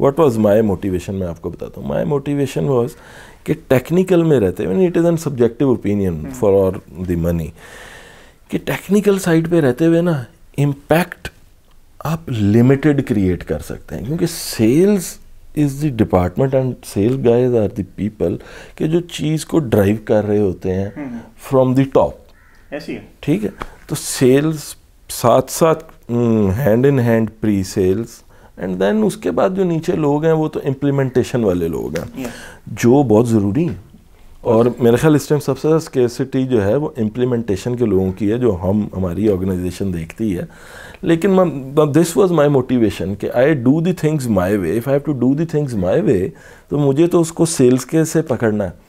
what was my motivation मैं आपको बताता हूँ माई मोटिवेशन वॉज कि टेक्निकल में रहते हैं it is an subjective opinion for the money कि टेक्निकल साइड पे रहते हुए ना इम्पैक्ट आप लिमिटेड क्रिएट कर सकते हैं क्योंकि sales is the department and sales guys are the people के जो चीज़ को ड्राइव कर रहे होते हैं फ्रॉम द टॉप ठीक है तो सेल्स साथ साथ hand in hand pre sales and then उसके बाद जो नीचे लोग हैं वो तो इम्प्लीमेंटेशन वाले लोग हैं जो बहुत ज़रूरी है और मेरे ख्याल इस टाइम सबसे ज़्यादा स्केसिटी जो है वो इम्प्लीमेंटेशन के लोगों की है जो हम हमारी ऑर्गेनाइजेशन देखती है लेकिन दिस वाज माय मोटिवेशन कि I do the things my way if I have to do the things my way तो मुझे तो उसको सेल्स के से पकड़ना है